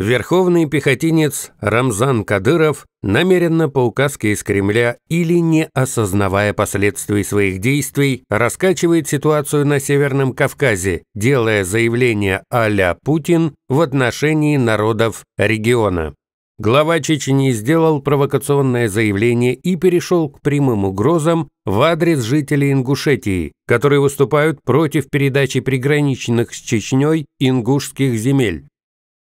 Верховный пехотинец Рамзан Кадыров намеренно по указке из Кремля или не осознавая последствий своих действий раскачивает ситуацию на Северном Кавказе, делая заявление а-ля Путин в отношении народов региона. Глава Чечни сделал провокационное заявление и перешел к прямым угрозам в адрес жителей Ингушетии, которые выступают против передачи приграничных с Чечней ингушских земель.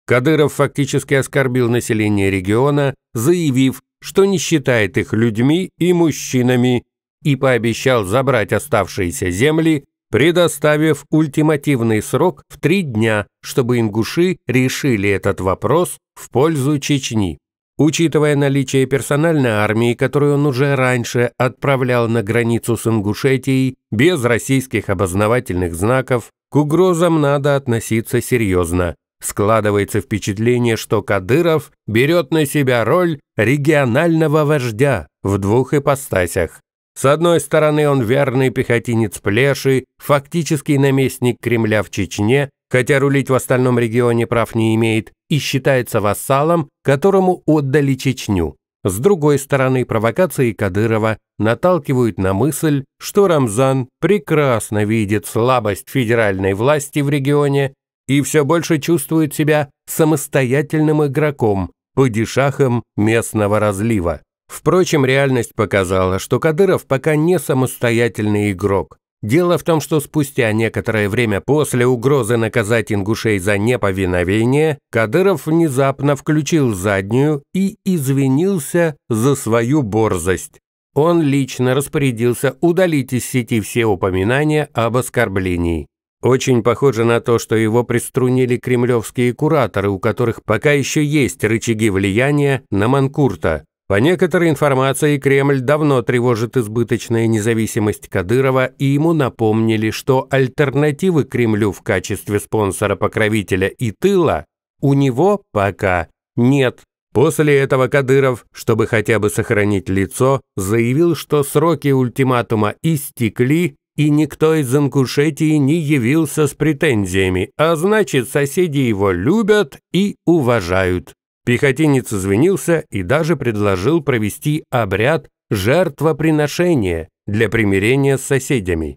Кадыров фактически оскорбил население региона, заявив, что не считает их людьми и мужчинами, и пообещал забрать оставшиеся земли, предоставив ультимативный срок в три дня, чтобы ингуши решили этот вопрос в пользу Чечни. Учитывая наличие персональной армии, которую он уже раньше отправлял на границу с Ингушетией без российских обознавательных знаков, к угрозам надо относиться серьезно, Складывается впечатление, что Кадыров берет на себя роль регионального вождя в двух ипостасях. С одной стороны, он верный пехотинец Плеши, фактический наместник Кремля в Чечне, хотя рулить в остальном регионе прав не имеет, и считается вассалом, которому отдали Чечню. С другой стороны, провокации Кадырова наталкивают на мысль, что Рамзан прекрасно видит слабость федеральной власти в регионе и все больше чувствует себя самостоятельным игроком, падишахом местного разлива. Впрочем, реальность показала, что Кадыров пока не самостоятельный игрок. Дело в том, что спустя некоторое время после угрозы наказать ингушей за неповиновение, Кадыров внезапно включил заднюю и извинился за свою борзость. Он лично распорядился удалить из сети все упоминания об оскорблении. Очень похоже на то, что его приструнили кремлевские кураторы, у которых пока еще есть рычаги влияния на Манкурта. По некоторой информации, Кремль давно тревожит избыточная независимость Кадырова, и ему напомнили, что альтернативы Кремлю в качестве спонсора-покровителя и тыла у него пока нет. После этого Кадыров, чтобы хотя бы сохранить лицо, заявил, что сроки ультиматума истекли, и никто из Анкушетии не явился с претензиями, а значит, соседи его любят и уважают. Пехотинец извинился и даже предложил провести обряд жертвоприношения для примирения с соседями.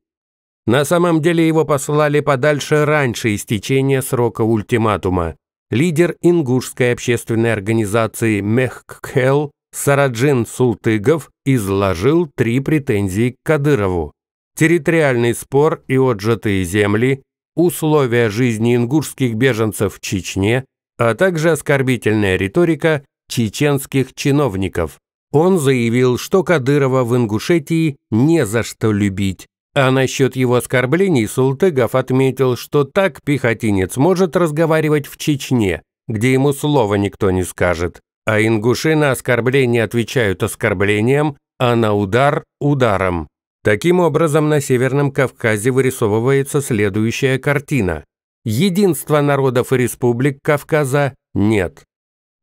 На самом деле его послали подальше раньше истечения срока ультиматума. Лидер ингушской общественной организации Мехкхел Сараджин Султыгов изложил три претензии к Кадырову территориальный спор и отжатые земли, условия жизни ингушских беженцев в Чечне, а также оскорбительная риторика чеченских чиновников. Он заявил, что Кадырова в Ингушетии не за что любить. А насчет его оскорблений Султыгов отметил, что так пехотинец может разговаривать в Чечне, где ему слова никто не скажет. А ингуши на оскорбления отвечают оскорблением, а на удар – ударом. Таким образом, на Северном Кавказе вырисовывается следующая картина. Единства народов и республик Кавказа нет.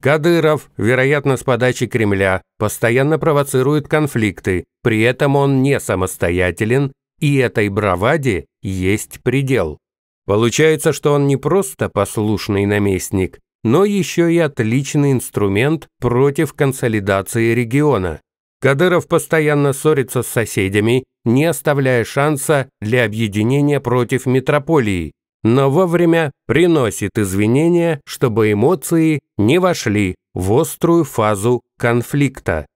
Кадыров, вероятно, с подачи Кремля, постоянно провоцирует конфликты, при этом он не самостоятелен, и этой браваде есть предел. Получается, что он не просто послушный наместник, но еще и отличный инструмент против консолидации региона. Кадыров постоянно ссорится с соседями, не оставляя шанса для объединения против метрополии, но вовремя приносит извинения, чтобы эмоции не вошли в острую фазу конфликта.